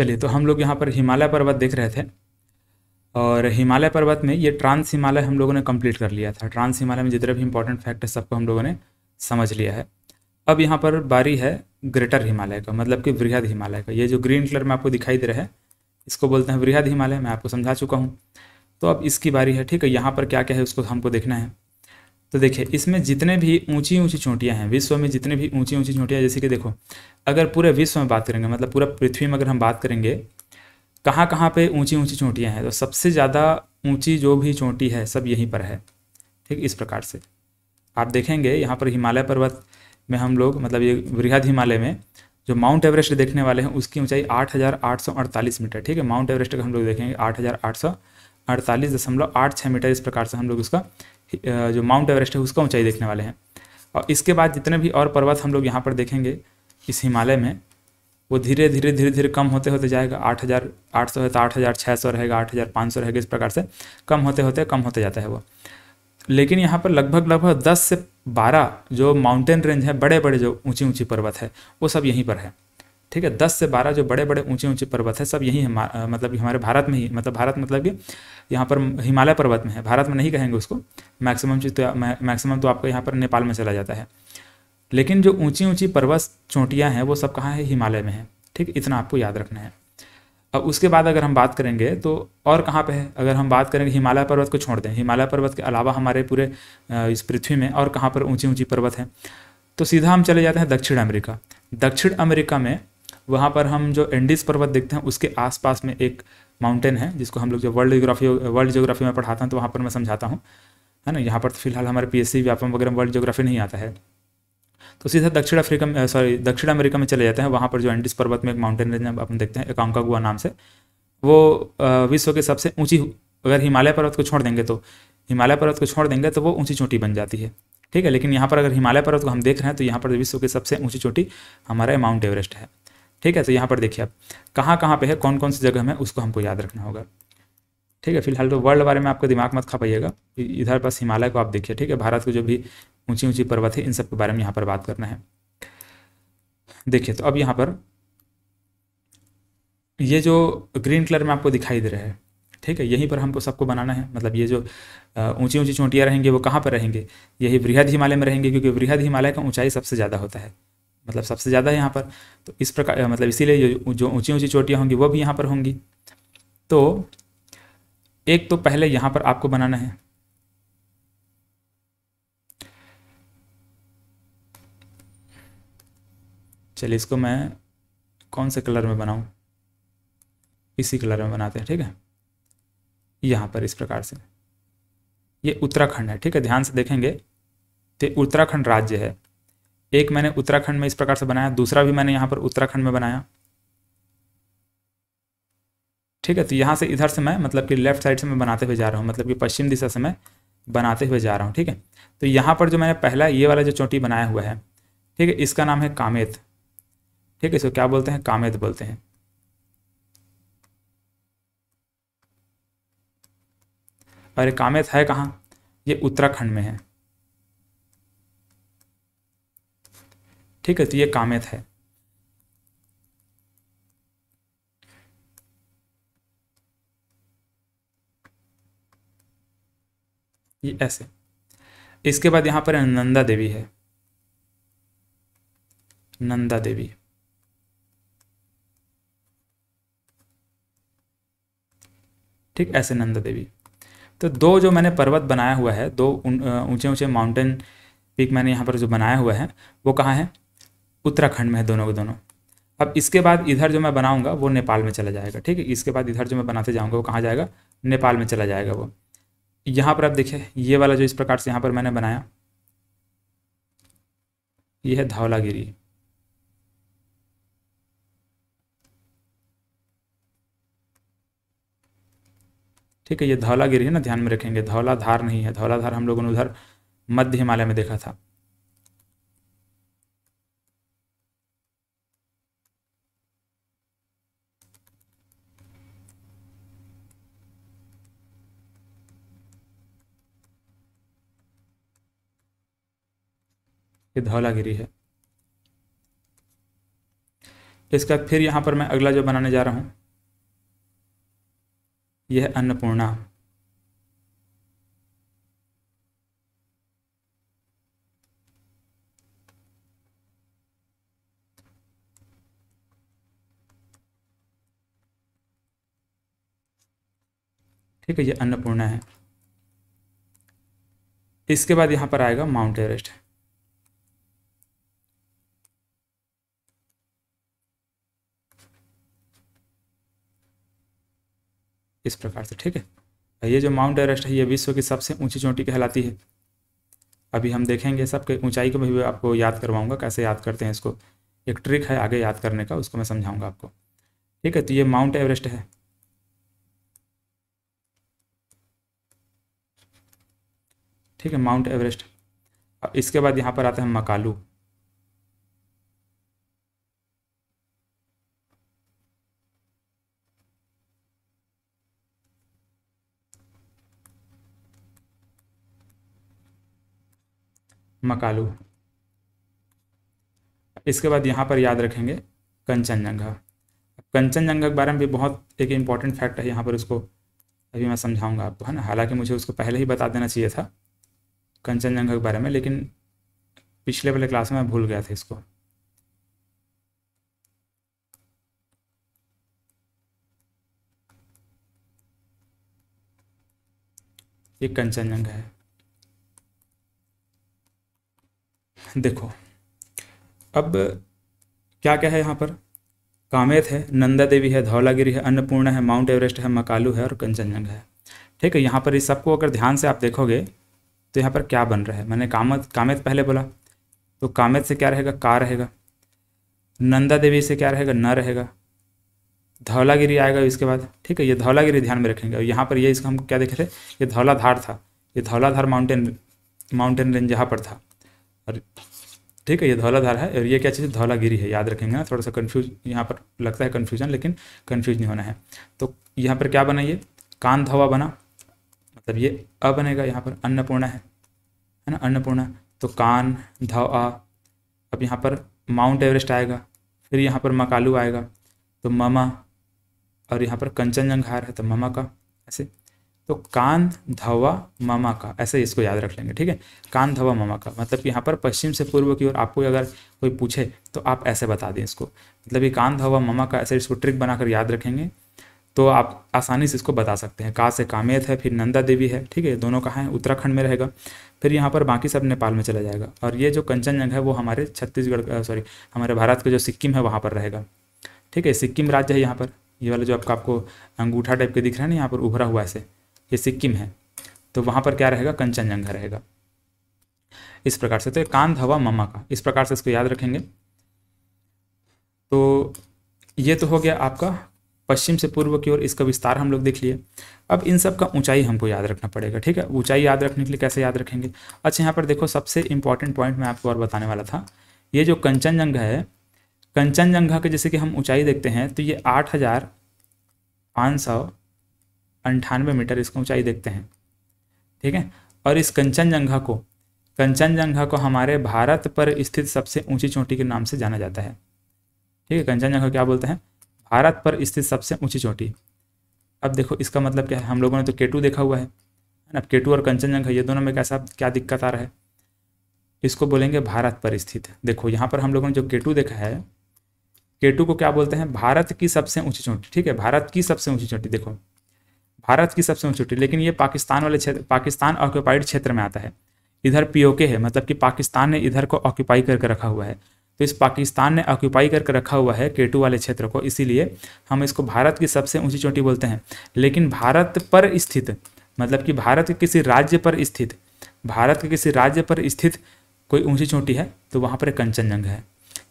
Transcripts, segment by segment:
चलिए तो हम लोग यहाँ पर हिमालय पर्वत देख रहे थे और हिमालय पर्वत में ये ट्रांस हिमालय हम लोगों ने कंप्लीट कर लिया था ट्रांस हिमालय में जितने भी इंपॉर्टेंट फैक्ट है सबको हम लोगों ने समझ लिया है अब यहाँ पर बारी है ग्रेटर हिमालय का मतलब कि वृहद हिमालय का ये जो ग्रीन कलर में आपको दिखाई दे रहा है इसको बोलते हैं वृहद हिमालय मैं आपको समझा चुका हूँ तो अब इसकी बारी है ठीक है यहाँ पर क्या क्या है उसको हमको देखना है तो देखिए इसमें जितने भी ऊंची ऊंची चोटियाँ हैं विश्व में जितने भी ऊंची ऊंची चोटियाँ जैसे कि देखो अगर पूरे विश्व में बात करेंगे मतलब पूरा पृथ्वी में अगर हम बात करेंगे कहाँ कहाँ पे ऊंची ऊंची चोटियाँ हैं तो सबसे ज़्यादा ऊंची जो भी चोटी है सब यहीं पर है ठीक इस प्रकार से आप देखेंगे यहाँ पर हिमालय पर्वत में हम लोग मतलब ये वृहद हिमालय में जो माउंट एवरेस्ट देखने वाले हैं उसकी ऊँचाई आठ मीटर ठीक है माउंट एवरेस्ट का हम लोग देखेंगे आठ हज़ार आठ सौ अड़तालीस दशमलव आठ छः मीटर इस प्रकार से हम लोग उसका जो माउंट एवरेस्ट है उसका ऊंचाई देखने वाले हैं और इसके बाद जितने भी और पर्वत हम लोग यहाँ पर देखेंगे इस हिमालय में वो धीरे धीरे धीरे धीरे कम होते होते जाएगा आठ हज़ार आठ सौ है तो आठ हज़ार छः सौ रहेगा आठ हज़ार पाँच सौ रहेगा इस प्रकार से कम होते होते कम होते जाता है वो लेकिन यहाँ पर लगभग लगभग दस से बारह जो माउंटेन रेंज है बड़े बड़े जो ऊँची ऊँची पर्वत है वो सब यहीं पर है ठीक है दस से बारह जो बड़े बड़े ऊंचे ऊंचे पर्वत हैं सब यही है मतलब हमारे भारत में ही मतलब भारत मतलब कि यहाँ पर हिमालय पर्वत में है भारत में नहीं कहेंगे उसको मैक्सिमम चीज़ तो मैक्सिमम तो आपको यहाँ पर नेपाल में चला जाता है लेकिन जो ऊंची ऊंची पर्वत चोटियाँ हैं वो सब कहाँ है हिमालय में है ठीक इतना आपको याद रखना है अब उसके बाद अगर हम बात करेंगे तो और कहाँ पे है अगर हम बात करेंगे हिमालय पर्वत को छोड़ दें हिमालय पर्वत के अलावा हमारे पूरे इस पृथ्वी में और कहाँ पर ऊंची ऊंची पर्वत हैं तो सीधा हम चले जाते हैं दक्षिण अमेरिका दक्षिण अमेरिका में वहाँ पर हम जो एंडिस पर्वत देखते हैं उसके आसपास में एक माउंटेन है जिसको हम लोग जो वर्ल्ड जोग्राफी वर्ल्ड जोग्राफी में पढ़ाता हूँ तो वहाँ पर मैं समझाता हूँ है ना यहाँ पर तो फिलहाल हमारे पी एस व्यापम वगैरह वर्ल्ड जोग्राफी नहीं आता है तो सीधा दक्षिण अफ्रीका में सॉरी दक्षिण अमेरिका में चले जाते हैं वहाँ पर जो एंडिस पर्वत में एक माउंटेन रेंज अपन देखते हैं एकांका गुआ नाम से वो विश्व के सबसे ऊँची अगर हिमालय पर्वत को छोड़ देंगे तो हिमालय पर्वत को छोड़ देंगे तो वो ऊंची चोटी बन जाती है ठीक है लेकिन यहाँ पर अगर हिमालय पर्वत को हम देख रहे हैं तो यहाँ पर विश्व की सबसे ऊंची चोटी हमारा माउंट एवरेस्ट है ठीक है तो यहाँ पर देखिए आप कहाँ कहाँ पे है कौन कौन सी जगह में उसको हमको याद रखना होगा ठीक है फिलहाल तो वर्ल्ड बारे में आपका दिमाग मत खा पाइएगा इधर बस हिमालय को आप देखिए ठीक है भारत के जो भी ऊंची ऊंची पर्वत है इन सब के बारे में यहाँ पर बात करना है देखिए तो अब यहाँ पर ये जो ग्रीन कलर में आपको दिखाई दे रहा है ठीक है यहीं पर हमको सबको बनाना है मतलब ये जो ऊंची ऊंची चोटियाँ रहेंगी वो कहाँ पर रहेंगे यही वृहद हिमालय में रहेंगे क्योंकि वृहद हिमालय का ऊंचाई सबसे ज़्यादा होता है मतलब सबसे ज़्यादा है यहाँ पर तो इस प्रकार मतलब इसीलिए जो ऊँची ऊँची चोटियाँ होंगी वो भी यहाँ पर होंगी तो एक तो पहले यहाँ पर आपको बनाना है चलिए इसको मैं कौन से कलर में बनाऊँ इसी कलर में बनाते हैं ठीक है यहाँ पर इस प्रकार से ये उत्तराखंड है ठीक है ध्यान से देखेंगे तो उत्तराखंड राज्य है एक मैंने उत्तराखंड में इस प्रकार से बनाया दूसरा भी मैंने यहाँ पर उत्तराखंड में बनाया ठीक है तो यहाँ से इधर से मैं मतलब कि लेफ्ट साइड से मैं बनाते हुए जा रहा हूँ मतलब कि पश्चिम दिशा से मैं बनाते हुए जा रहा हूँ ठीक है तो यहाँ पर जो मैंने पहला ये वाला जो चोटी बनाया हुआ है ठीक है इसका नाम है कामेत ठीक है इसको क्या बोलते हैं कामेत बोलते हैं अरे कामेत है कहाँ ये उत्तराखंड में है ठीक है तो ये कामेत है ये ऐसे इसके बाद यहां पर नंदा देवी है नंदा देवी ठीक ऐसे नंदा देवी तो दो जो मैंने पर्वत बनाया हुआ है दो ऊंचे ऊंचे माउंटेन पीक मैंने यहां पर जो बनाया हुआ है वो कहाँ है उत्तराखंड में है दोनों के दोनों अब इसके बाद इधर जो मैं बनाऊंगा वो नेपाल में चला जाएगा ठीक है इसके बाद इधर जो मैं बनाते जाऊंगा वो कहाँ जाएगा नेपाल में चला जाएगा वो यहाँ पर आप देखिए ये वाला जो इस प्रकार से यहाँ पर मैंने बनाया ये है धौलागिरी ठीक है ये धौलागिरी है ना ध्यान में रखेंगे धौलाधार नहीं है धौलाधार हम लोगों ने उधर मध्य हिमालय में देखा था ये धौलागिरी है इसका फिर यहाँ पर मैं अगला जो बनाने जा रहा हूँ यह अन्नपूर्णा ठीक है ये अन्नपूर्णा है इसके बाद यहाँ पर आएगा माउंट एवरेस्ट इस प्रकार से ठीक है ये जो माउंट एवरेस्ट है ये विश्व की सबसे ऊंची चोटी कहलाती है अभी हम देखेंगे सबके ऊंचाई को भी आपको याद करवाऊंगा कैसे याद करते हैं इसको एक ट्रिक है आगे याद करने का उसको मैं समझाऊंगा आपको ठीक है तो ये माउंट एवरेस्ट है ठीक है माउंट एवरेस्ट इसके बाद यहाँ पर आते हैं मकालू मकालू इसके बाद यहाँ पर याद रखेंगे कंचनजंगा कंचनजंगा के बारे में भी बहुत एक इम्पॉर्टेंट फैक्ट है यहाँ पर उसको अभी मैं समझाऊंगा आपको है ना हालांकि मुझे उसको पहले ही बता देना चाहिए था कंचनजंगा के बारे में लेकिन पिछले वाले क्लास में मैं भूल गया था इसको ये कंचनजंगा है देखो अब क्या क्या है यहाँ पर कामेत है नंदा देवी है धौलागिरी है अन्नपूर्णा है माउंट एवरेस्ट है मकालू है और कंचनजंगा है ठीक है यहाँ पर इस सबको अगर ध्यान से आप देखोगे तो यहाँ पर क्या बन रहा है मैंने कामत कामेत पहले बोला तो कामेत से क्या रहेगा का रहेगा नंदा देवी से क्या रहेगा न रहेगा धौलागिरी आएगा इसके बाद ठीक है ये धौलागिरी ध्यान में रखेंगे और यहाँ पर ये इसका हम क्या देखे थे ये धौलाधार था ये धौलाधार माउंटेन माउंटेन रेंज यहाँ पर था और ठीक है ये धौलाधार है और ये क्या चीज़ धौलागिरी है याद रखेंगे ना थोड़ा सा कन्फ्यूज यहाँ पर लगता है कन्फ्यूजन लेकिन कन्फ्यूज नहीं होना है तो यहाँ पर क्या बना ये कान धवा बना मतलब ये अ बनेगा यहाँ पर अन्नपूर्णा है है ना अन्नपूर्णा तो कान धव आ अब यहाँ पर माउंट एवरेस्ट आएगा फिर यहाँ पर मकालू आएगा तो ममा और यहाँ पर कंचनजंघार है तो ममा का ऐसे तो कान धवा मामा का ऐसे इसको याद रख लेंगे ठीक है कान धवा मामा का मतलब कि यहाँ पर पश्चिम से पूर्व की ओर आपको अगर कोई पूछे तो आप ऐसे बता दें इसको मतलब ये कान धवा मामा का ऐसे इसको ट्रिक बनाकर याद रखेंगे तो आप आसानी से इसको बता सकते हैं का से कामेत है फिर नंदा देवी है ठीक है दोनों कहाँ हैं उत्तराखंड में रहेगा फिर यहाँ पर बाकी सब नेपाल में चला जाएगा और ये जो कंचनजंग है वो हमारे छत्तीसगढ़ सॉरी हमारे भारत का जो सिक्किम है वहाँ पर रहेगा ठीक है सिक्किम राज्य है यहाँ पर ये वाला जो आपका आपको अंगूठा टाइप के दिख रहा है ना यहाँ पर उभरा हुआ ऐसे ये सिक्किम है तो वहाँ पर क्या रहेगा कंचनजंगा रहेगा इस प्रकार से तो कान धवा ममा का इस प्रकार से इसको याद रखेंगे तो ये तो हो गया आपका पश्चिम से पूर्व की ओर इसका विस्तार हम लोग देख लिए अब इन सब का ऊंचाई हमको याद रखना पड़ेगा ठीक है ऊंचाई याद रखने के लिए कैसे याद रखेंगे अच्छा यहाँ पर देखो सबसे इंपॉर्टेंट पॉइंट मैं आपको और बताने वाला था ये जो कंचनजंगा है कंचनजंगा के जैसे कि हम ऊंचाई देखते हैं तो ये आठ हज़ार पाँच सौ अंठानवे मीटर इसको ऊंचाई देखते हैं ठीक है और इस कंचनजंघा को कंचनजंघा को हमारे भारत पर स्थित सबसे ऊंची चोटी के नाम से जाना जाता है ठीक है कंचनजंघा क्या बोलते हैं भारत पर स्थित सबसे ऊंची चोटी अब देखो इसका मतलब क्या है हम लोगों ने तो केटू देखा हुआ है अब केटू और कंचनजंघा ये दोनों में कैसा क्या दिक्कत आ रहा है इसको बोलेंगे भारत पर स्थित देखो यहाँ पर हम लोगों ने जो केटू देखा है केटू को क्या बोलते हैं भारत की सबसे ऊंची चोटी ठीक है भारत की सबसे ऊंची चोटी देखो भारत की सबसे ऊंची चोटी लेकिन ये पाकिस्तान वाले क्षेत्र पाकिस्तान ऑक्यूपाइड क्षेत्र में आता है इधर पीओके है मतलब कि पाकिस्तान ने इधर को ऑक्यूपाई करके रखा हुआ है तो इस पाकिस्तान ने ऑक्यूपाई करके रखा हुआ है केटू वाले क्षेत्र को इसीलिए हम इसको भारत की सबसे ऊंची चोटी बोलते हैं लेकिन भारत पर स्थित मतलब कि भारत के किसी राज्य पर स्थित भारत के किसी राज्य पर स्थित कोई ऊंची चोटी है तो वहाँ पर कंचनजंगा है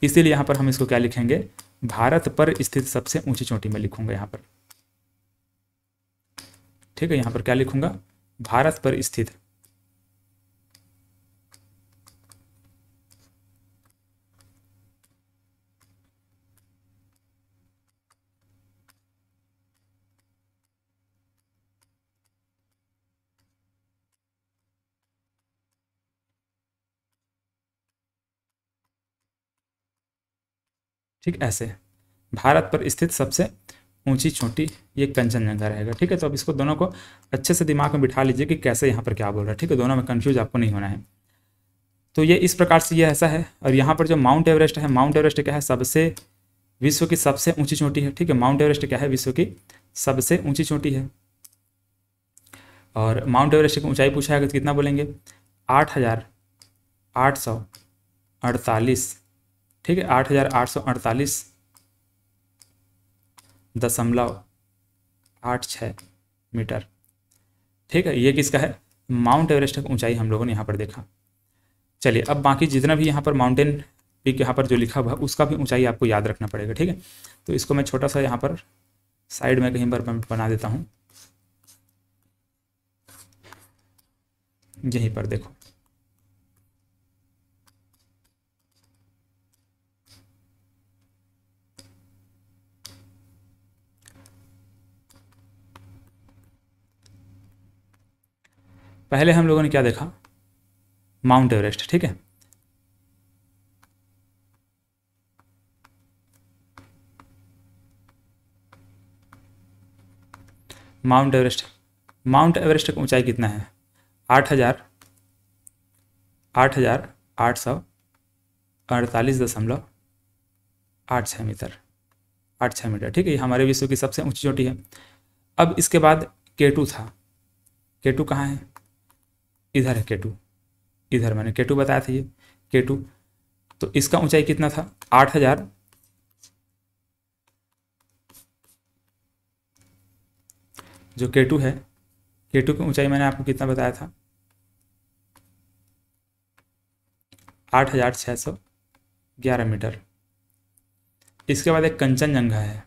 इसीलिए यहाँ पर हम इसको क्या लिखेंगे भारत पर स्थित सबसे ऊंची चोटी में लिखूंगा यहाँ पर ठीक है यहां पर क्या लिखूंगा भारत पर स्थित ठीक ऐसे भारत पर स्थित सबसे ऊंची छोटी ये कंचनजंगा रहेगा ठीक है तो अब इसको दोनों को अच्छे से दिमाग में बिठा लीजिए कि कैसे यहाँ पर क्या बोल रहा है ठीक है दोनों में कन्फ्यूज आपको नहीं होना है तो ये इस प्रकार से ये ऐसा है और यहाँ पर जो माउंट एवरेस्ट है माउंट एवरेस्ट क्या है सबसे विश्व की सबसे ऊंची चोटी है ठीक है माउंट एवरेस्ट क्या है विश्व की सबसे ऊंची चोटी है और माउंट एवरेस्ट की ऊंचाई पूछा है तो कितना बोलेंगे आठ हज़ार आठ सौ अड़तालीस ठीक है आठ हज़ार आठ सौ अड़तालीस दशमलव आठ छः मीटर ठीक है ये किसका है माउंट एवरेस्ट का ऊंचाई हम लोगों ने यहाँ पर देखा चलिए अब बाकी जितना भी यहाँ पर माउंटेन पीक यहाँ पर जो लिखा हुआ है उसका भी ऊंचाई आपको याद रखना पड़ेगा ठीक है तो इसको मैं छोटा सा यहाँ पर साइड में कहीं पर बना देता हूँ यहीं पर देखो पहले हम लोगों ने क्या देखा माउंट एवरेस्ट ठीक है माउंट एवरेस्ट माउंट एवरेस्ट की ऊंचाई कितना है आठ हज़ार आठ हज़ार आठ सौ अड़तालीस दशमलव आठ छः मीटर आठ छः मीटर ठीक है ये हमारे विश्व की सबसे ऊंची चोटी है अब इसके बाद केटू था केटू कहाँ है इधर है के टू इधर मैंने के टू बताया था ये के टू तो इसका ऊंचाई कितना था आठ हजार जो के टू है के टू की ऊंचाई मैंने आपको कितना बताया था आठ हजार छः सौ ग्यारह मीटर इसके बाद एक कंचनजंगा है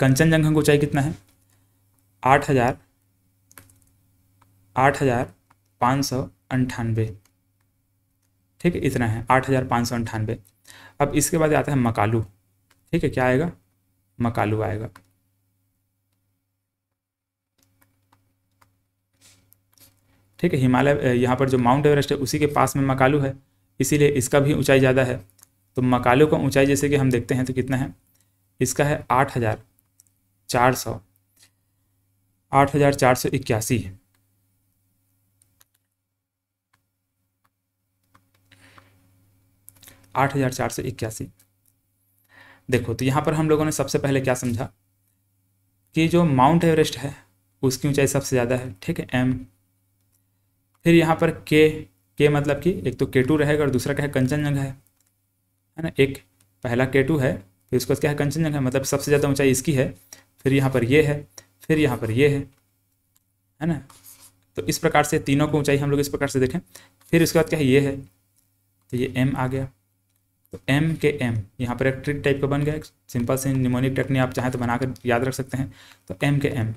कंचनजंघा की ऊंचाई कितना है आठ हज़ार आठ हज़ार पाँच सौ अंठानवे ठीक है इतना है आठ हज़ार पाँच सौ अंठानवे अब इसके बाद आता है मकालू ठीक है क्या आएगा मकालू आएगा ठीक है हिमालय यहाँ पर जो माउंट एवरेस्ट है उसी के पास में मकालू है इसीलिए इसका भी ऊंचाई ज़्यादा है तो मकालू का ऊंचाई जैसे कि हम देखते हैं तो कितना है इसका है आठ हज़ार चार सौ आठ हजार चार सौ इक्यासी है आठ हजार चार सौ इक्यासी देखो तो यहां पर हम लोगों ने सबसे पहले क्या समझा कि जो माउंट एवरेस्ट है उसकी ऊंचाई सबसे ज़्यादा है ठीक है एम फिर यहां पर के के मतलब कि एक तो के टू रहेगा और दूसरा क्या है कंचनजंगा है है ना एक पहला के टू है फिर उसके बाद क्या है कंचनजंगा मतलब सबसे ज़्यादा ऊंचाई इसकी है फिर यहाँ पर ये है फिर यहाँ पर ये है है ना तो इस प्रकार से तीनों को ऊंचाई हम लोग इस प्रकार से देखें फिर उसके बाद क्या है ये है तो ये एम आ गया तो एम के एम यहाँ पर एक ट्रिक टाइप का बन गया सिंपल से निमोनिक टेक्निक आप चाहें तो बनाकर याद रख सकते हैं तो एम के एम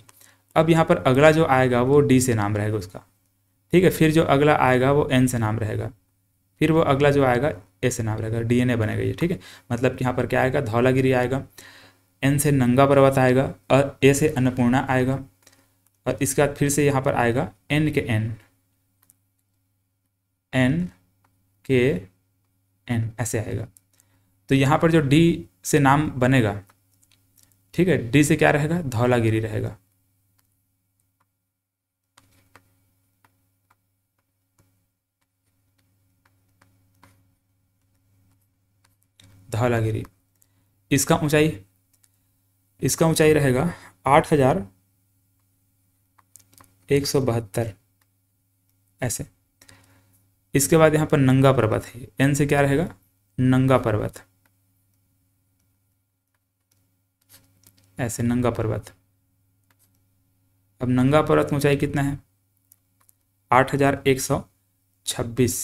अब यहाँ पर अगला जो आएगा वो डी से नाम रहेगा उसका ठीक है फिर जो अगला आएगा वो एन से नाम रहेगा फिर वो अगला जो आएगा ए से नाम रहेगा ए बनेगा ये ठीक है मतलब कि यहाँ पर क्या आएगा धौलागिरी आएगा एन से नंगा पर्वत आएगा और ए से अन्नपूर्णा आएगा और इसके बाद फिर से यहाँ पर आएगा N K N N K N ऐसे आएगा तो यहाँ पर जो डी से नाम बनेगा ठीक है डी से क्या रहेगा धौलागिरी रहेगा धौलागिरी इसका ऊंचाई इसका ऊंचाई रहेगा आठ हजार एक सौ बहत्तर ऐसे इसके बाद यहां पर नंगा पर्वत है एन से क्या रहेगा नंगा पर्वत ऐसे नंगा पर्वत अब नंगा पर्वत ऊंचाई कितना है आठ हजार एक सौ छब्बीस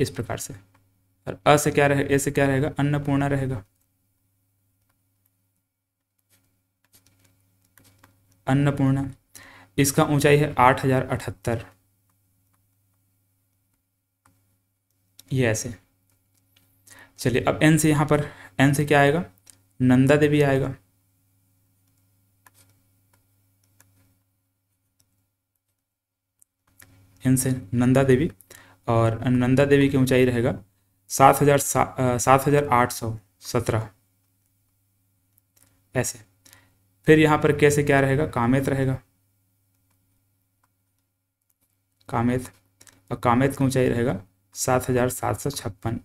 इस प्रकार से और अ से क्या रहे ए से क्या रहेगा अन्नपूर्णा रहेगा अन्नपूर्णा इसका ऊंचाई है आठ हजार अठहत्तर ये ऐसे चलिए अब एन से यहां पर एन से क्या आएगा नंदा देवी आएगा एन से नंदा देवी और नंदा देवी की ऊंचाई रहेगा सात हज़ार सात हज़ार आठ सौ सत्रह ऐसे फिर यहाँ पर कैसे क्या रहेगा कामेत रहेगा कामेत और कामेत की ऊंचाई रहेगा सात हज़ार सात सौ छप्पन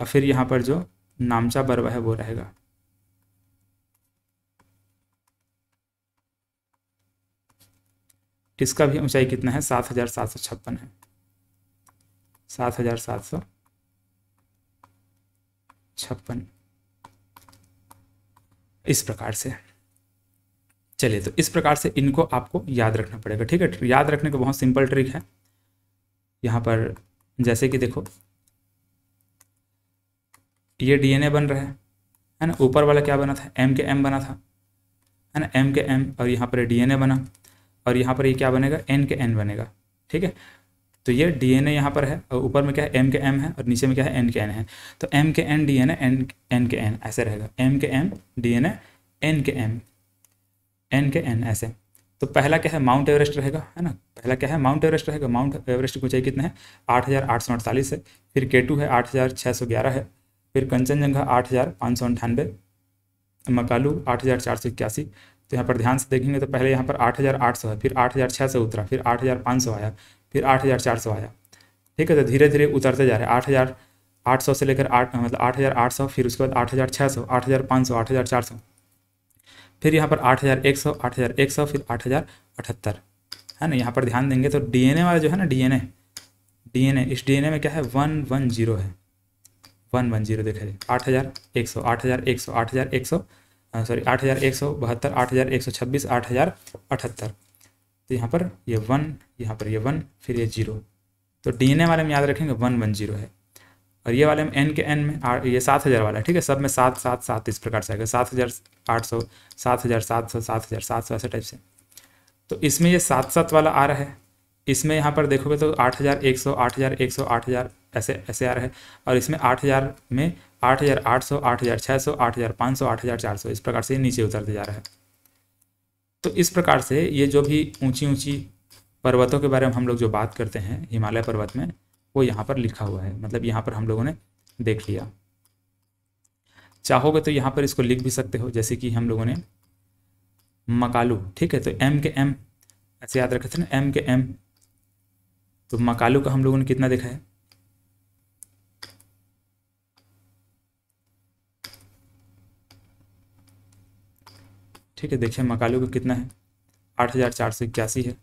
और फिर यहाँ पर जो नामचा बरवा है वो रहेगा इसका भी ऊंचाई कितना है सात हजार सात सौ छप्पन है सात हजार सात सौ छप्पन इस प्रकार से चलिए तो इस प्रकार से इनको आपको याद रखना पड़ेगा ठीक है याद रखने का बहुत सिंपल ट्रिक है यहाँ पर जैसे कि देखो ये डीएनए बन रहा है है ना ऊपर वाला क्या बना था एम के एम बना था है ना एम के एम और यहाँ पर डीएनए बना और यहाँ पर ये क्या बनेगा एन के एन बनेगा ठीक है तो ये डी एन ए यहाँ पर है और ऊपर में क्या है एम के एम है और नीचे में क्या है एन के एन है तो M K N D N N N K N ऐसे रहेगा M K M D N N K M N K N ऐसे तो पहला क्या है माउंट एवरेस्ट रहेगा है ना पहला क्या है माउंट एवरेस्ट रहेगा माउंट एवरेस्ट की ऊंचाई कितना है आठ हज़ार आठ सौ अड़तालीस है फिर केटू है आठ हज़ार छः सौ ग्यारह है फिर कंचनजंगा आठ हज़ार पाँच सौ अंठानवे मकालू आठ हज़ार चार सौ इक्यासी तो यहाँ पर ध्यान से देखेंगे तो पहले यहाँ पर आठ हज़ार आठ सौ है फिर आठ हज़ार छः सौ उतरा फिर आठ हज़ार पाँच सौ आया फिर आठ हज़ार चार सौ आया ठीक है तो धीरे धीरे उतरते जा रहे हैं आठ हज़ार आठ सौ से लेकर आठ मतलब आठ हज़ार आठ सौ फिर उसके बाद आठ हज़ार छः सौ आठ हज़ार पाँच सौ आठ हज़ार चार सौ फिर यहाँ पर आठ हज़ार एक सौ आठ हज़ार एक सौ फिर आठ हज़ार अठहत्तर है ना यहाँ पर ध्यान देंगे तो डी एन ए वाला जो है ना D N A D N A इस डी एन ए में क्या है वन वन जीरो है वन वन जीरो देखा जाए आठ हज़ार एक सौ आठ हज़ार एक सौ आठ हज़ार एक सौ सॉरी आठ हज़ार एक सौ बहत्तर आठ हज़ार एक सौ छब्बीस आठ हज़ार अठहत्तर तो यहाँ पर ये यह वन यहाँ पर ये यह वन फिर ये जीरो तो डी एन ए वाले में याद रखेंगे वन वन जीरो है और ये वाले में एन के एन में आ, ये सात हज़ार वाला है ठीक है सब में सात सात सात इस प्रकार से आएगा सात हज़ार आठ सौ सात हज़ार सात सौ सात हज़ार सात सौ ऐसे टाइप से तो इसमें ये सात सात वाला आ रहा है इसमें यहाँ पर देखोगे तो आठ हज़ार एक सौ आठ हज़ार एक सौ आठ हज़ार ऐसे ऐसे आ रहा है और इसमें आठ हज़ार में आठ हज़ार आठ सौ आठ हज़ार छः सौ आठ हज़ार पाँच सौ आठ हज़ार चार सौ इस प्रकार से नीचे उतरते जा रहा है तो इस प्रकार से ये जो भी ऊंची ऊंची पर्वतों के बारे में हम लोग जो बात करते हैं हिमालय पर्वत में वो यहाँ पर लिखा हुआ है मतलब यहाँ पर हम लोगों ने देख लिया चाहोगे तो यहाँ पर इसको लिख भी सकते हो जैसे कि हम लोगों ने मकालू ठीक है तो एम के एम ऐसे याद रखे थे ना एम के एम तो मकालू का हम लोगों ने कितना देखा है ठीक है देखिए मकालू का कितना है आठ हज़ार चार सौ इक्यासी है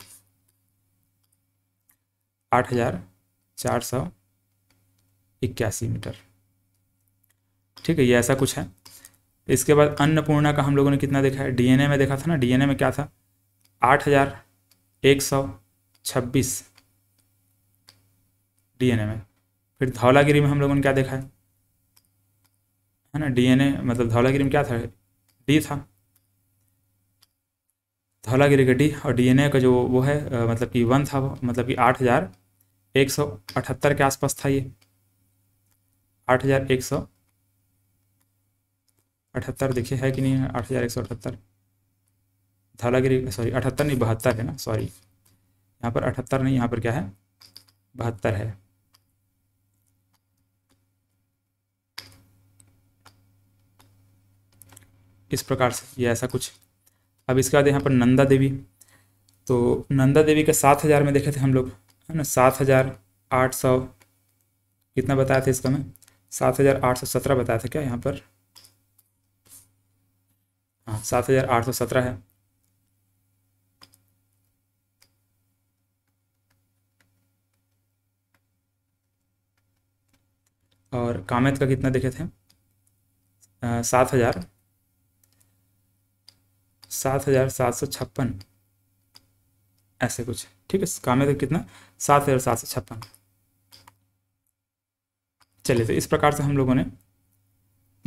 आठ हज़ार चार सौ इक्यासी मीटर ठीक है ये ऐसा कुछ है इसके बाद अन्नपूर्णा का हम लोगों ने कितना देखा है डीएनए में देखा था ना डीएनए में क्या था आठ हज़ार एक सौ छब्बीस डीएनए में फिर धौलागिरी में हम लोगों ने क्या देखा है है ना डीएनए मतलब धौलागिरी में क्या था डी था गड्डी और डीएनए का जो वो है मतलब कि वन था मतलब कि आठ हज़ार एक सौ अठहत्तर के आसपास था ये आठ हज़ार एक सौ अठहत्तर देखिए है कि नहीं आठ हज़ार एक सौ अठहत्तर धौलागिरी सॉरी अठहत्तर नहीं बहत्तर है ना सॉरी यहाँ पर अठहत्तर नहीं यहाँ पर क्या है बहत्तर है इस प्रकार से ये ऐसा कुछ अब इसके बाद यहाँ पर नंदा देवी तो नंदा देवी का सात हज़ार में देखे थे हम लोग है ना सात हज़ार आठ सौ कितना बताया था इसका मैं सात हज़ार आठ सौ सत्रह बताया था क्या यहाँ पर हाँ सात हज़ार आठ सौ सत्रह है और कामेत का कितना देखे थे सात हज़ार सात हज़ार सात सौ छप्पन ऐसे कुछ ठीक है है तो कितना सात हज़ार सात सौ छप्पन चलिए तो इस प्रकार से हम लोगों ने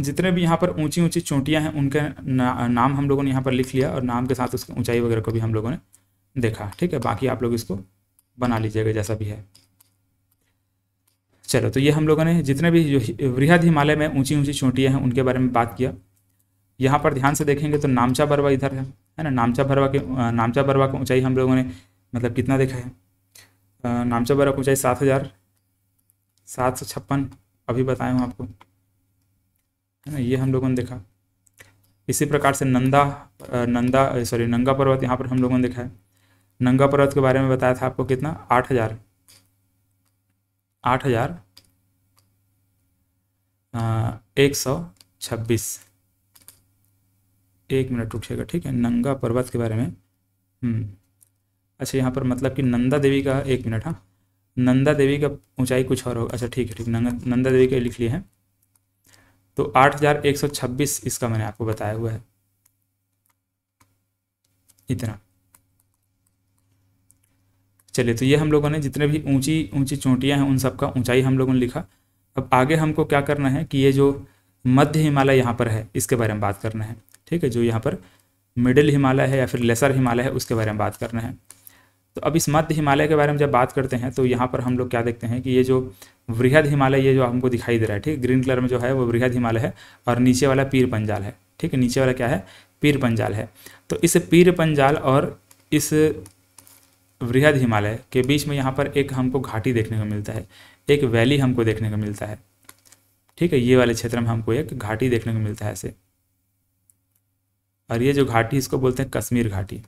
जितने भी यहाँ पर ऊंची ऊंची चोटियाँ हैं उनके ना, नाम हम लोगों ने यहाँ पर लिख लिया और नाम के साथ उसकी ऊंचाई वगैरह को भी हम लोगों ने देखा ठीक है बाकी आप लोग इसको बना लीजिएगा जैसा भी है चलो तो ये हम लोगों ने जितने भी जो वृहद हिमालय में ऊंची ऊंची चोटियाँ हैं उनके बारे में बात किया यहाँ पर ध्यान से देखेंगे तो नामचा बरवा इधर है है ना नामचा बरवा के नामचा बरवा की ऊंचाई हम लोगों ने मतलब कितना देखा है नामचा बरवा की ऊंचाई सात हज़ार सात सौ छप्पन अभी बताए हूँ आपको है ना ये हम लोगों ने देखा इसी प्रकार से नंदा नंदा सॉरी नंगा पर्वत यहाँ पर हम लोगों ने देखा है नंगा पर्वत के बारे में बताया था आपको कितना आठ हज़ार आठ हज़ार एक सौ छब्बीस एक मिनट जाएगा ठीक है नंगा पर्वत के बारे में हम्म। अच्छा यहाँ पर मतलब कि नंदा देवी का एक मिनट हाँ नंदा देवी का ऊंचाई कुछ और होगा अच्छा ठीक है ठीक नंगा नंदा देवी का लिख लिए हैं तो आठ हज़ार एक सौ छब्बीस इसका मैंने आपको बताया हुआ है इतना चलिए तो ये हम लोगों ने जितने भी ऊंची ऊंची चोटियां हैं उन सब का ऊंचाई हम लोगों ने लिखा अब आगे हमको क्या करना है कि ये जो मध्य हिमालय यहाँ पर है इसके बारे में बात करना है ठीक है जो यहाँ पर मिडिल हिमालय है या फिर लेसर हिमालय है उसके बारे में बात करना है तो अब इस मध्य हिमालय के बारे में जब बात करते हैं तो यहाँ पर हम लोग क्या देखते हैं कि ये जो वृहद हिमालय ये जो हमको दिखाई दे रहा है ठीक ग्रीन कलर में जो है वो वृहद हिमालय है और नीचे वाला पीर पंजाल है ठीक है नीचे वाला क्या है पीर पंजाल है तो इस पीर पंजाल और इस वृहद हिमालय के बीच में यहाँ पर एक हमको घाटी देखने को मिलता है एक वैली हमको देखने को मिलता है ठीक है ये वाले क्षेत्र में हमको एक घाटी देखने को मिलता है ऐसे और ये जो घाटी इसको बोलते हैं कश्मीर घाटी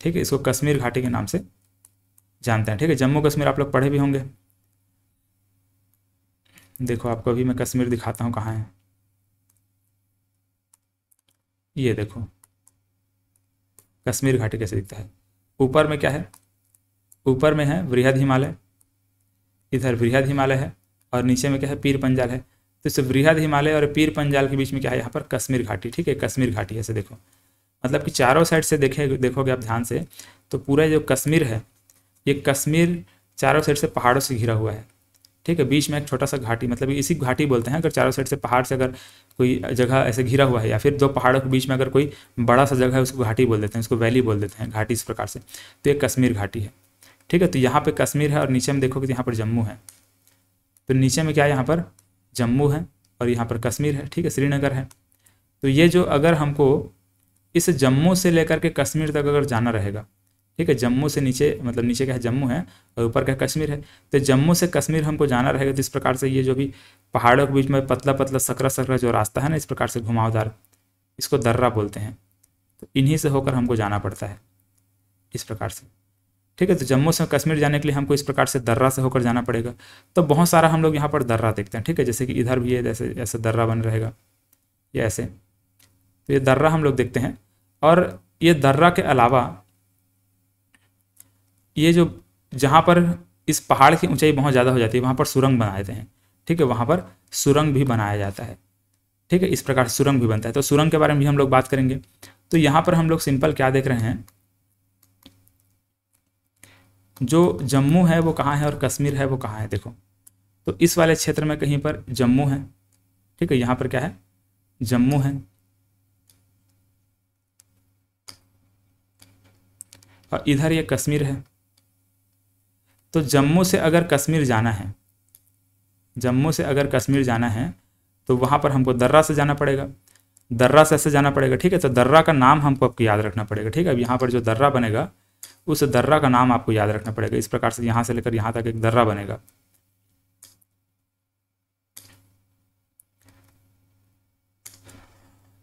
ठीक है इसको कश्मीर घाटी के नाम से जानते हैं ठीक है जम्मू कश्मीर आप लोग पढ़े भी होंगे देखो आपको अभी मैं कश्मीर दिखाता हूँ कहाँ है ये देखो कश्मीर घाटी कैसे दिखता है ऊपर में क्या है ऊपर में है वृहद हिमालय इधर वृहद हिमालय है और नीचे में क्या है पीर पंजाल है तो इसे बृहद हिमालय और पीर पंजाल के बीच में क्या है यहाँ पर कश्मीर घाटी ठीक है कश्मीर घाटी ऐसे देखो मतलब कि चारों साइड से देखे देखोगे आप ध्यान से तो पूरा जो कश्मीर है ये कश्मीर चारों साइड से पहाड़ों से घिरा हुआ है ठीक है बीच में एक छोटा सा घाटी मतलब इसी घाटी बोलते हैं अगर चारों साइड से पहाड़ से अगर कोई जगह ऐसे घिरा हुआ है या फिर दो पहाड़ों के बीच में अगर कोई बड़ा सा जगह है उसको घाटी बोल देते हैं उसको वैली बोल देते हैं घाटी इस प्रकार से तो ये कश्मीर घाटी है ठीक है तो यहाँ पर कश्मीर है और नीचे में देखोगे तो यहाँ पर जम्मू है तो नीचे में क्या है यहाँ पर जम्मू है और यहाँ पर कश्मीर है ठीक है श्रीनगर है तो ये जो अगर हमको इस जम्मू से लेकर के कश्मीर तक अगर जाना रहेगा ठीक है जम्मू से नीचे मतलब नीचे का है जम्मू है और ऊपर का कश्मीर है तो जम्मू से कश्मीर हमको जाना रहेगा तो इस प्रकार से ये जो भी पहाड़ों के बीच में पतला पतला सकरा सकरा जो रास्ता है ना इस प्रकार से घुमावदार इसको दर्रा बोलते हैं तो इन्हीं से होकर हमको जाना पड़ता है इस प्रकार से ठीक है तो जम्मू से कश्मीर जाने के लिए हमको इस प्रकार से दर्रा से होकर जाना पड़ेगा तो बहुत सारा हम लोग यहाँ पर दर्रा देखते हैं ठीक है जैसे कि इधर भी है जैसे ऐसे दर्रा बन रहेगा ये ऐसे तो ये दर्रा हम लोग देखते हैं और ये दर्रा के अलावा ये जो जहाँ पर इस पहाड़ की ऊंचाई बहुत ज़्यादा हो जाती है वहाँ पर सुरंग बना देते हैं ठीक है वहाँ पर सुरंग भी बनाया जाता है ठीक है इस प्रकार सुरंग भी बनता है तो सुरंग के बारे में भी हम लोग बात करेंगे तो यहाँ पर हम लोग सिंपल क्या देख रहे हैं जो जम्मू है वो कहाँ है और कश्मीर है वो कहाँ है देखो तो इस वाले क्षेत्र में कहीं पर जम्मू है ठीक है यहाँ पर क्या है जम्मू है और इधर ये कश्मीर है तो जम्मू से अगर कश्मीर जाना है जम्मू से अगर कश्मीर जाना है तो वहाँ पर हमको दर्रा से जाना पड़ेगा दर्रा से ऐसे जाना पड़ेगा ठीक है तो दर्रा का नाम हमको आपको याद रखना पड़ेगा ठीक है अब यहाँ पर जो दर्रा बनेगा उस दर्रा का नाम आपको याद रखना पड़ेगा इस प्रकार से यहां से लेकर यहां तक एक दर्रा बनेगा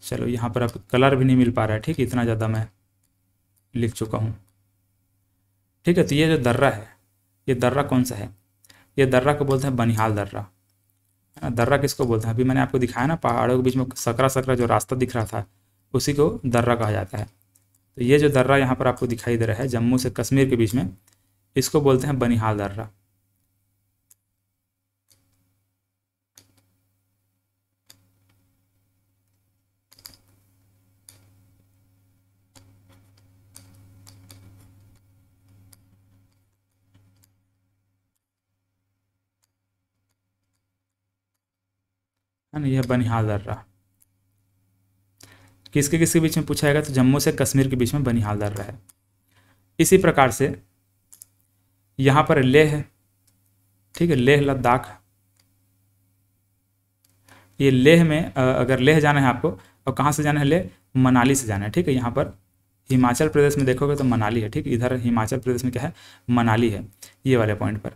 चलो यहाँ पर अब कलर भी नहीं मिल पा रहा है ठीक इतना ज़्यादा मैं लिख चुका हूं ठीक है तो ये जो दर्रा है ये दर्रा कौन सा है ये दर्रा को बोलते हैं बनिहाल दर्रा दर्रा किसको बोलते हैं अभी मैंने आपको दिखाया ना पहाड़ों के बीच में सकरा सकरा जो रास्ता दिख रहा था उसी को दर्रा कहा जाता है तो ये जो दर्रा यहाँ पर आपको दिखाई दे रहा है जम्मू से कश्मीर के बीच में इसको बोलते हैं बनिहाल दर्रा है ना यह बनिहाल दर्रा किसके किसके बीच में पूछा जाएगा तो जम्मू से कश्मीर के बीच में बनिहाल दर्रा है इसी प्रकार से यहाँ पर लेह है ठीक है लेह लद्दाख ये लेह में अगर लेह जाना है आपको और तो कहाँ से जाना है लेह मनाली से जाना है ठीक है यहाँ पर हिमाचल प्रदेश में देखोगे तो मनाली है ठीक इधर हिमाचल प्रदेश में क्या है मनाली है ये वाले पॉइंट पर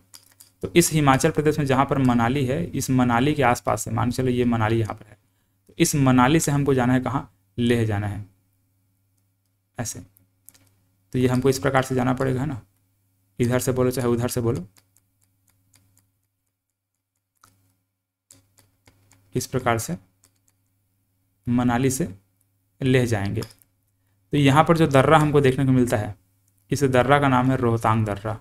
तो इस हिमाचल प्रदेश में जहाँ पर मनाली है इस मनाली के आसपास से मान चलो ये मनाली यहाँ पर है तो इस मनाली से हमको जाना है कहाँ ले जाना है ऐसे तो ये हमको इस प्रकार से जाना पड़ेगा है ना इधर से बोलो चाहे उधर से बोलो इस प्रकार से मनाली से ले जाएंगे तो यहाँ पर जो दर्रा हमको देखने को मिलता है इस दर्रा का नाम है रोहतांग दर्रा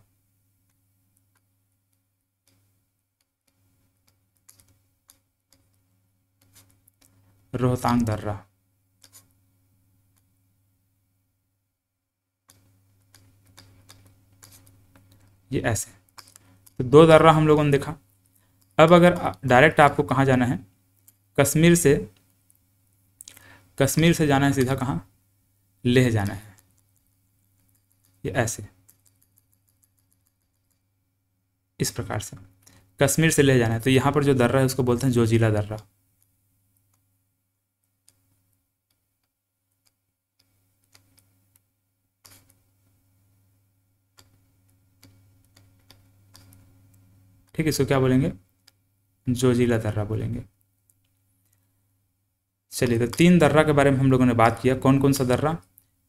रोहतांग दर्रा ये ऐसे तो दो दर्रा हम लोगों ने देखा अब अगर डायरेक्ट आपको कहाँ जाना है कश्मीर से कश्मीर से जाना है सीधा कहाँ लेह जाना है ये ऐसे इस प्रकार से कश्मीर से लेह जाना है तो यहाँ पर जो दर्रा है उसको बोलते हैं जोजिला दर्रा ठीक है इसको क्या बोलेंगे जोजिला दर्रा बोलेंगे चलिए तो तीन दर्रा के बारे में हम लोगों ने बात किया कौन कौन सा दर्रा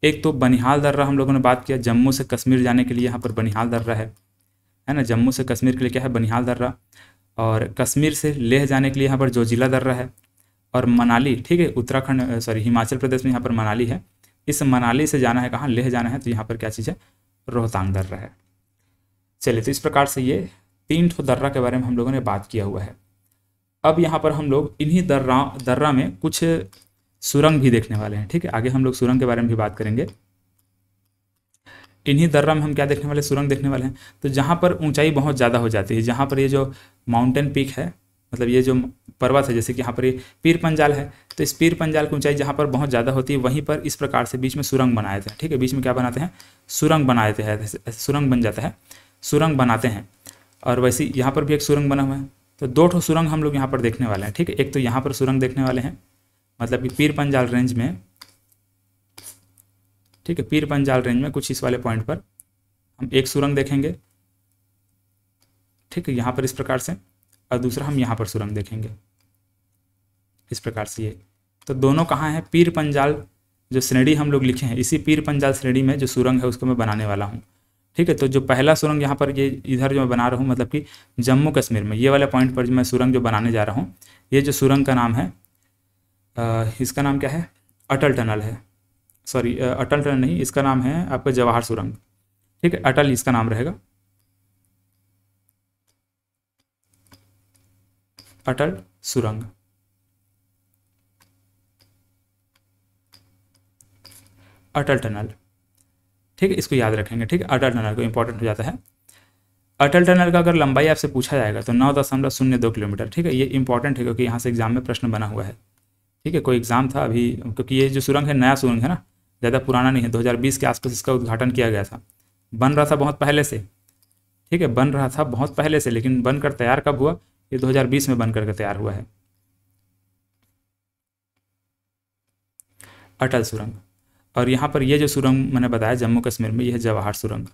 एक तो बनिहाल दर्रा हम लोगों ने बात किया जम्मू से कश्मीर जाने के लिए यहाँ पर बनिहाल दर्रा है है ना जम्मू से कश्मीर के लिए क्या है बनिहाल दर्रा और कश्मीर से लेह जाने के लिए यहाँ पर जोजिला दर्रा है और मनाली ठीक है उत्तराखंड सॉरी हिमाचल प्रदेश में यहाँ पर मनाली है इस मनाली से जाना है कहाँ लेह जाना है तो यहाँ पर क्या चीज़ है रोहतांग दर्रा है चलिए तो इस प्रकार से ये तीन ठो दर्रा के बारे में हम लोगों ने बात किया हुआ है अब यहाँ पर हम लोग इन्हीं दर्रा दर्रा में कुछ सुरंग भी देखने वाले हैं ठीक है आगे हम लोग सुरंग के बारे में भी बात करेंगे इन्हीं दर्रा में हम क्या देखने वाले सुरंग देखने वाले हैं तो जहाँ पर ऊंचाई बहुत ज़्यादा हो जाती है जहाँ पर ये जो माउंटेन पीक है मतलब ये जो पर्वत है जैसे कि यहाँ पर ये पीर पंजाल है तो इस पीर पंजाल की ऊंचाई जहाँ पर बहुत ज़्यादा होती है वहीं पर इस प्रकार से बीच में सुरंग बनाए थे ठीक है बीच में क्या बनाते हैं सुरंग बनाते हैं सुरंग बन जाता है सुरंग बनाते हैं और वैसे यहाँ पर भी एक सुरंग बना हुआ है तो दो ठो सुरंग हम लोग यहाँ पर देखने वाले हैं ठीक है एक तो यहाँ पर सुरंग देखने वाले हैं मतलब कि पीर पंजाल रेंज में ठीक है पीर पंजाल रेंज में कुछ इस वाले पॉइंट पर हम एक सुरंग देखेंगे ठीक है यहाँ पर इस प्रकार से और दूसरा हम यहाँ पर सुरंग देखेंगे इस प्रकार से ये तो दोनों कहाँ हैं पीर पंजाल जो श्रेणी हम लोग लिखे हैं इसी पीर पंजाल श्रेणी में जो सुरंग है उसको मैं बनाने वाला हूँ ठीक है तो जो पहला सुरंग यहाँ पर ये इधर जो मैं बना रहा हूँ मतलब कि जम्मू कश्मीर में ये वाले पॉइंट पर जो मैं सुरंग जो बनाने जा रहा हूँ ये जो सुरंग का नाम है इसका नाम क्या है अटल टनल है सॉरी अटल टनल नहीं इसका नाम है आपका जवाहर सुरंग ठीक है अटल इसका नाम रहेगा अटल सुरंग अटल टनल ठीक है इसको याद रखेंगे ठीक है अटल टनल को इंपॉर्टेंट हो जाता है अटल टनल का अगर लंबाई आपसे पूछा जाएगा तो नौ दशमलव शून्य दो किलोमीटर ठीक है ये इंपॉर्टेंट है क्योंकि यहाँ से एग्जाम में प्रश्न बना हुआ है ठीक है कोई एग्जाम था अभी क्योंकि ये जो सुरंग है नया सुरंग है ना ज़्यादा पुराना नहीं है 2020 के आसपास इसका उद्घाटन किया गया था बन रहा था बहुत पहले से ठीक है बन रहा था बहुत पहले से लेकिन बनकर तैयार कब हुआ ये दो में बन करके तैयार हुआ है अटल सुरंग और यहाँ पर यह जो सुरंग मैंने बताया जम्मू कश्मीर में यह जवाहर सुरंग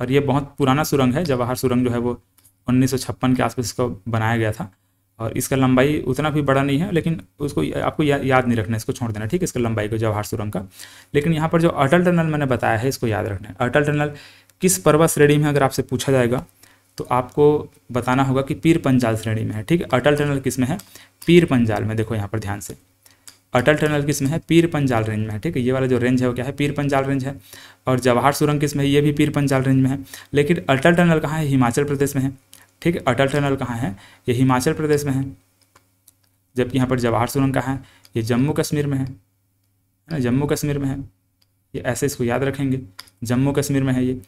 और ये बहुत पुराना सुरंग है जवाहर सुरंग जो है वो उन्नीस के आसपास इसको बनाया गया था और इसका लंबाई उतना भी बड़ा नहीं है लेकिन उसको आपको या, याद नहीं रखना इसको छोड़ देना ठीक है इसका लंबाई को जवाहर सुरंग का लेकिन यहाँ पर जो अटल टनल मैंने बताया है इसको याद रखना है अटल टनल किस पर्वत श्रेणी में अगर आपसे पूछा जाएगा तो आपको बताना होगा कि पीर पंजाल श्रेणी में है ठीक है अटल टनल किस में है पीर पंजाल में देखो यहाँ पर ध्यान से अटल टनल किस में है पीर पंजाल रेंज में है ठीक है ये वाला जो रेंज है वो क्या है पीर पंजाल रेंज है और जवाहर सुरंग किस में है ये भी पीर पंजाल रेंज में है लेकिन अटल टनल कहाँ है हिमाचल प्रदेश में है ठीक है अटल टनल कहाँ है ये हिमाचल प्रदेश में है जबकि यहाँ पर जवाहर सुरंग कहाँ है ये जम्मू कश्मीर में है है ना जम्मू कश्मीर में है ये ऐसे इसको याद रखेंगे जम्मू कश्मीर में है ये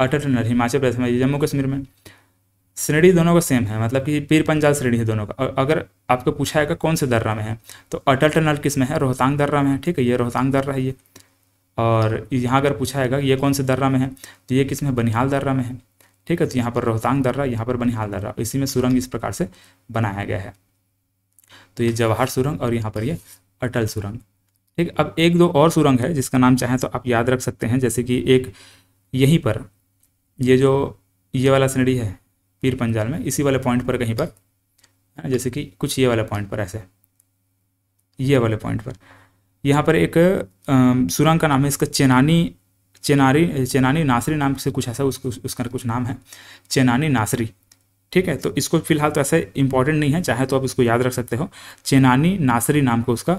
अटल टनल हिमाचल प्रदेश में जम्मू कश्मीर में श्रेणी दोनों का सेम है मतलब कि पीर पंजाल श्रेणी है दोनों का अगर आपको पूछा है कौन से दर्रा में है तो अटल टनल किस में है रोहतांग दर्रा में है ठीक है ये रोहतांग दर्रा है ये और यहाँ अगर पूछा है ये कौन से दर्रा में है तो ये किस में बनिहाल दर्रा में है ठीक है तो यहाँ पर रोहतांग दर्रा यहाँ पर बनिहाल दर्रा इसी में सुरंग इस प्रकार से बनाया गया है तो ये जवाहर सुरंग और यहाँ पर ये अटल सुरंग ठीक अब एक दो और सुरंग है जिसका नाम चाहें तो आप याद रख सकते हैं जैसे कि एक यहीं पर ये जो ये वाला सनडी है पीर पंजाल में इसी वाले पॉइंट पर कहीं पर है ना जैसे कि कुछ ये वाले पॉइंट पर ऐसे ये वाले पॉइंट पर यहाँ पर एक सुरंग का नाम है इसका चेनानी चेनारी चेनानी नासरी नाम से कुछ ऐसा उसको उसका कुछ नाम है चेनानी नासरी ठीक है तो इसको फिलहाल तो ऐसे इंपॉर्टेंट नहीं है चाहे तो आप इसको याद रख सकते हो चेनानी नासरी नाम को उसका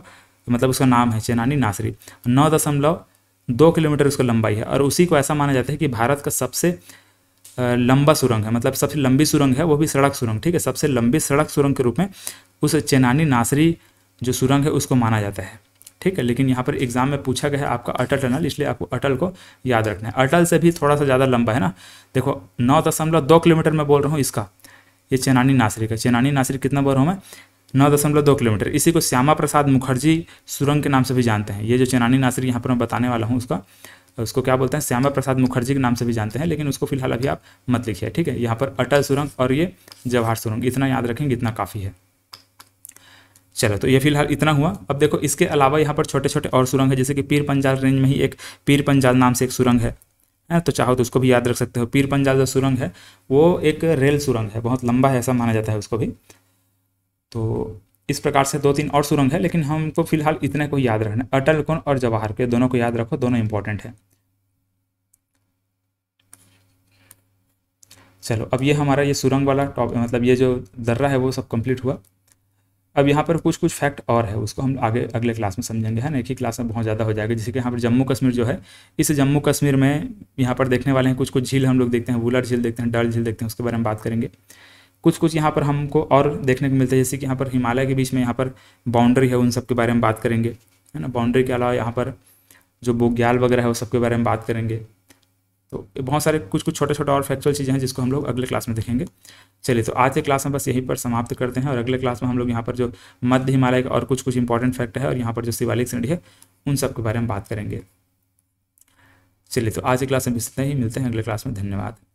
मतलब उसका नाम है चेनानी नासरी नौ दशमलव दो किलोमीटर उसका लंबाई है और उसी को ऐसा माना जाता है कि भारत का सबसे लंबा सुरंग है मतलब सबसे लंबी सुरंग है वो भी सड़क सुरंग ठीक है सबसे लंबी सड़क सुरंग के रूप में उस चेनानी नासरी जो सुरंग है उसको माना जाता है ठीक है लेकिन यहाँ पर एग्जाम में पूछा गया है आपका अटल टनल इसलिए आपको अटल को याद रखना है अटल से भी थोड़ा सा ज़्यादा लंबा है ना देखो नौ दशमलव दो किलोमीटर मैं बोल रहा हूँ इसका ये चेनानी नासरी का चेनानी नासरी कितना बोल रहा हूँ मैं नौ दशमलव दो किलोमीटर इसी को श्यामा प्रसाद मुखर्जी सुरंग के नाम से भी जानते हैं ये जो चेनानी नासरी यहाँ पर मैं बताने वाला हूँ उसका उसको क्या बोलते हैं श्यामा प्रसाद मुखर्जी के नाम से भी जानते हैं लेकिन उसको फिलहाल अभी आप मत लिखिए ठीक है यहाँ पर अटल सुरंग और ये जवाहर सुरंग इतना याद रखेंगे इतना काफ़ी है चलो तो ये फिलहाल इतना हुआ अब देखो इसके अलावा यहाँ पर छोटे छोटे और सुरंग है जैसे कि पीर पंजाल रेंज में ही एक पीर पंजाल नाम से एक सुरंग है है हाँ, तो चाहो तो उसको भी याद रख सकते हो पीर पंजाल जो सुरंग है वो एक रेल सुरंग है बहुत लंबा है ऐसा माना जाता है उसको भी तो इस प्रकार से दो तीन और सुरंग है लेकिन हमको फिलहाल इतने को याद रखना अटल कौन और जवाहर के दोनों को याद रखो दोनों इंपॉर्टेंट है चलो अब ये हमारा ये सुरंग वाला टॉप मतलब ये जो दर्रा है वो सब कंप्लीट हुआ अब यहाँ पर कुछ कुछ फैक्ट और है उसको हम आगे अगले क्लास में समझेंगे है ना एक ही क्लास में बहुत ज़्यादा हो जाएगा जैसे कि यहाँ पर जम्मू कश्मीर जो है इस जम्मू कश्मीर में यहाँ पर देखने वाले हैं कुछ कुछ झील हम लोग देखते हैं वुलर झील देखते हैं डल झील देखते हैं उसके बारे में बात करेंगे कुछ कुछ यहाँ पर हमको और देखने को मिलता है जैसे कि यहाँ पर हिमालय के बीच में यहाँ पर बाउंड्री है उन सब के बारे में बात करेंगे है ना बाउंड्री के अलावा यहाँ पर जो बोग्याल वगैरह है उस सबके बारे में बात करेंगे तो बहुत सारे कुछ कुछ छोटे छोटे और फैक्चुअल चीज़ें हैं जिसको हम लोग अगले क्लास में देखेंगे चलिए तो आज के क्लास में बस यहीं पर समाप्त करते हैं और अगले क्लास में हम लोग यहाँ पर जो मध्य हिमालय का और कुछ कुछ इंपॉर्टेंट फैक्ट है और यहाँ पर जो शिवालिक श्रेणी है उन सब के बारे में बात करेंगे चलिए तो आज के क्लास में इतना ही मिलते हैं अगले क्लास में धन्यवाद